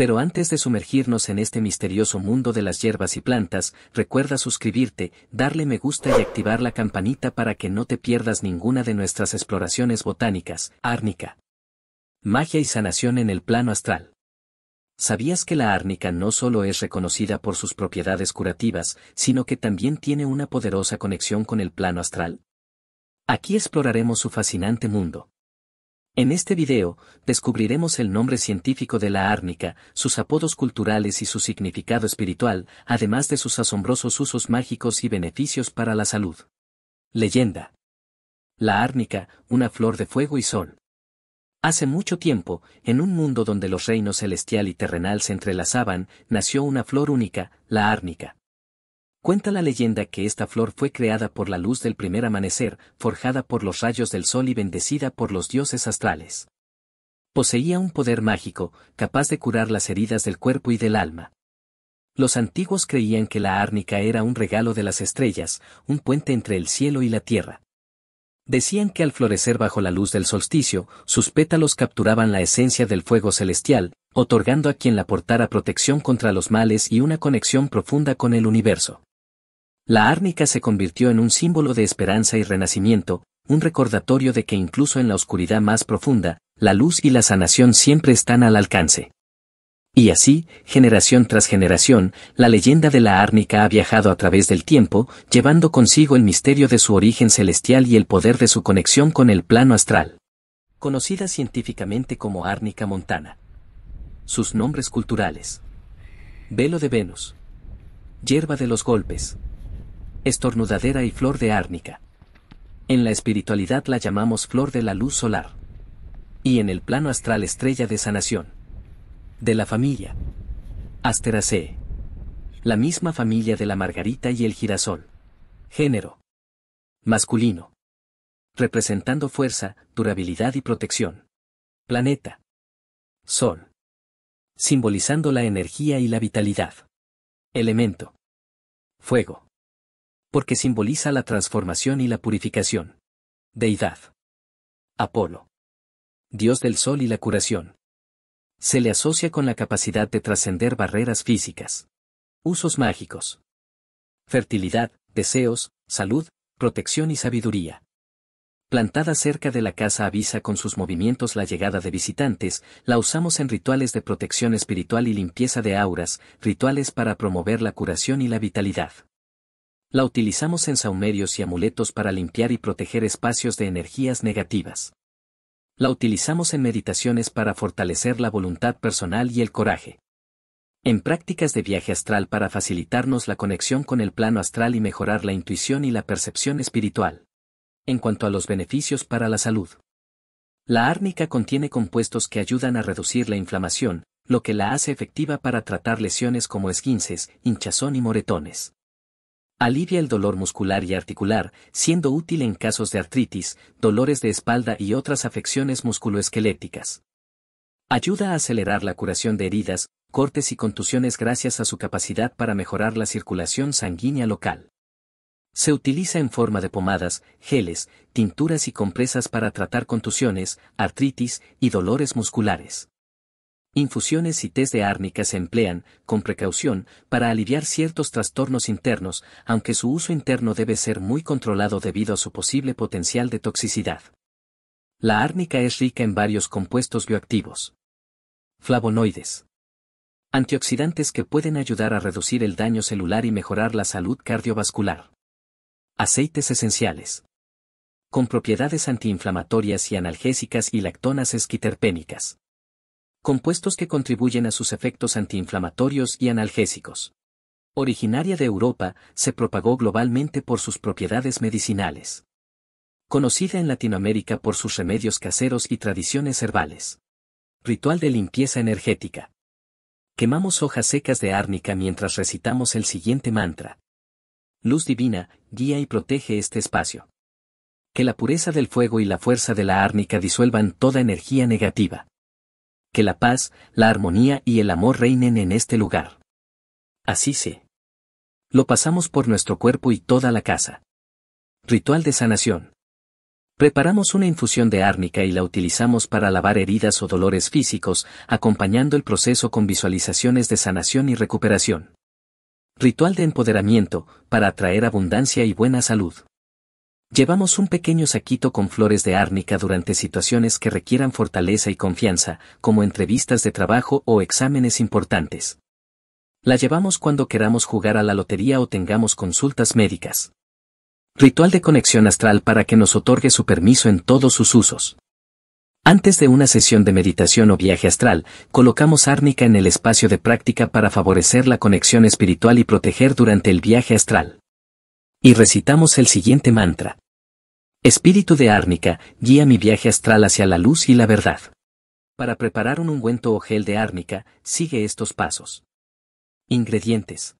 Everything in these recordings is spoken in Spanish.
Pero antes de sumergirnos en este misterioso mundo de las hierbas y plantas, recuerda suscribirte, darle me gusta y activar la campanita para que no te pierdas ninguna de nuestras exploraciones botánicas. Árnica. Magia y sanación en el plano astral. ¿Sabías que la árnica no solo es reconocida por sus propiedades curativas, sino que también tiene una poderosa conexión con el plano astral? Aquí exploraremos su fascinante mundo. En este video, descubriremos el nombre científico de la árnica, sus apodos culturales y su significado espiritual, además de sus asombrosos usos mágicos y beneficios para la salud. Leyenda. La árnica, una flor de fuego y sol. Hace mucho tiempo, en un mundo donde los reinos celestial y terrenal se entrelazaban, nació una flor única, la árnica. Cuenta la leyenda que esta flor fue creada por la luz del primer amanecer, forjada por los rayos del sol y bendecida por los dioses astrales. Poseía un poder mágico, capaz de curar las heridas del cuerpo y del alma. Los antiguos creían que la árnica era un regalo de las estrellas, un puente entre el cielo y la tierra. Decían que al florecer bajo la luz del solsticio, sus pétalos capturaban la esencia del fuego celestial, otorgando a quien la portara protección contra los males y una conexión profunda con el universo. La árnica se convirtió en un símbolo de esperanza y renacimiento, un recordatorio de que incluso en la oscuridad más profunda, la luz y la sanación siempre están al alcance. Y así, generación tras generación, la leyenda de la árnica ha viajado a través del tiempo, llevando consigo el misterio de su origen celestial y el poder de su conexión con el plano astral. Conocida científicamente como árnica montana. Sus nombres culturales. Velo de Venus. Hierba de los golpes estornudadera y flor de árnica. En la espiritualidad la llamamos flor de la luz solar. Y en el plano astral estrella de sanación. De la familia. Asteraceae. La misma familia de la margarita y el girasol. Género. Masculino. Representando fuerza, durabilidad y protección. Planeta. Sol. Simbolizando la energía y la vitalidad. Elemento. Fuego porque simboliza la transformación y la purificación. Deidad. Apolo. Dios del sol y la curación. Se le asocia con la capacidad de trascender barreras físicas. Usos mágicos. Fertilidad, deseos, salud, protección y sabiduría. Plantada cerca de la casa avisa con sus movimientos la llegada de visitantes, la usamos en rituales de protección espiritual y limpieza de auras, rituales para promover la curación y la vitalidad. La utilizamos en saumerios y amuletos para limpiar y proteger espacios de energías negativas. La utilizamos en meditaciones para fortalecer la voluntad personal y el coraje. En prácticas de viaje astral para facilitarnos la conexión con el plano astral y mejorar la intuición y la percepción espiritual. En cuanto a los beneficios para la salud. La árnica contiene compuestos que ayudan a reducir la inflamación, lo que la hace efectiva para tratar lesiones como esguinces, hinchazón y moretones. Alivia el dolor muscular y articular, siendo útil en casos de artritis, dolores de espalda y otras afecciones musculoesqueléticas. Ayuda a acelerar la curación de heridas, cortes y contusiones gracias a su capacidad para mejorar la circulación sanguínea local. Se utiliza en forma de pomadas, geles, tinturas y compresas para tratar contusiones, artritis y dolores musculares. Infusiones y test de árnica se emplean, con precaución, para aliviar ciertos trastornos internos, aunque su uso interno debe ser muy controlado debido a su posible potencial de toxicidad. La árnica es rica en varios compuestos bioactivos. Flavonoides. Antioxidantes que pueden ayudar a reducir el daño celular y mejorar la salud cardiovascular. Aceites esenciales. Con propiedades antiinflamatorias y analgésicas y lactonas esquiterpénicas compuestos que contribuyen a sus efectos antiinflamatorios y analgésicos. Originaria de Europa, se propagó globalmente por sus propiedades medicinales. Conocida en Latinoamérica por sus remedios caseros y tradiciones herbales. Ritual de limpieza energética. Quemamos hojas secas de árnica mientras recitamos el siguiente mantra. Luz divina, guía y protege este espacio. Que la pureza del fuego y la fuerza de la árnica disuelvan toda energía negativa que la paz, la armonía y el amor reinen en este lugar. Así se. Lo pasamos por nuestro cuerpo y toda la casa. Ritual de sanación. Preparamos una infusión de árnica y la utilizamos para lavar heridas o dolores físicos, acompañando el proceso con visualizaciones de sanación y recuperación. Ritual de empoderamiento, para atraer abundancia y buena salud. Llevamos un pequeño saquito con flores de árnica durante situaciones que requieran fortaleza y confianza, como entrevistas de trabajo o exámenes importantes. La llevamos cuando queramos jugar a la lotería o tengamos consultas médicas. Ritual de conexión astral para que nos otorgue su permiso en todos sus usos. Antes de una sesión de meditación o viaje astral, colocamos árnica en el espacio de práctica para favorecer la conexión espiritual y proteger durante el viaje astral. Y recitamos el siguiente mantra. Espíritu de árnica, guía mi viaje astral hacia la luz y la verdad. Para preparar un ungüento o gel de árnica, sigue estos pasos. Ingredientes.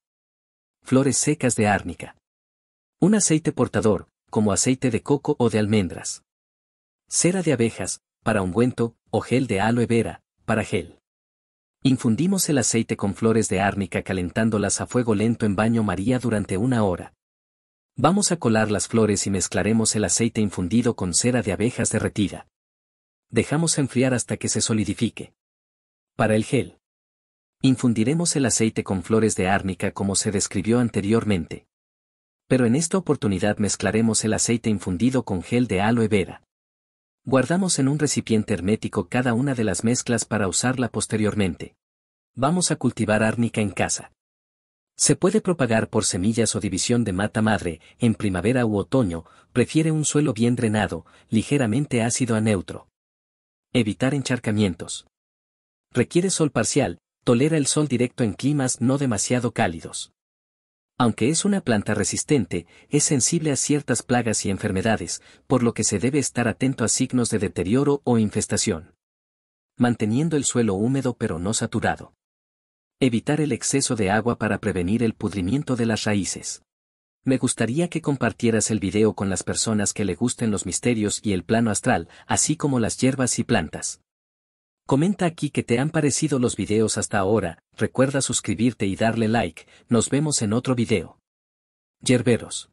Flores secas de árnica. Un aceite portador, como aceite de coco o de almendras. Cera de abejas, para ungüento, o gel de aloe vera, para gel. Infundimos el aceite con flores de árnica calentándolas a fuego lento en baño María durante una hora. Vamos a colar las flores y mezclaremos el aceite infundido con cera de abejas derretida. Dejamos enfriar hasta que se solidifique. Para el gel. Infundiremos el aceite con flores de árnica como se describió anteriormente. Pero en esta oportunidad mezclaremos el aceite infundido con gel de aloe vera. Guardamos en un recipiente hermético cada una de las mezclas para usarla posteriormente. Vamos a cultivar árnica en casa. Se puede propagar por semillas o división de mata madre, en primavera u otoño, prefiere un suelo bien drenado, ligeramente ácido a neutro. Evitar encharcamientos. Requiere sol parcial, tolera el sol directo en climas no demasiado cálidos. Aunque es una planta resistente, es sensible a ciertas plagas y enfermedades, por lo que se debe estar atento a signos de deterioro o infestación. Manteniendo el suelo húmedo pero no saturado. Evitar el exceso de agua para prevenir el pudrimiento de las raíces. Me gustaría que compartieras el video con las personas que le gusten los misterios y el plano astral, así como las hierbas y plantas. Comenta aquí qué te han parecido los videos hasta ahora, recuerda suscribirte y darle like, nos vemos en otro video. Yerberos.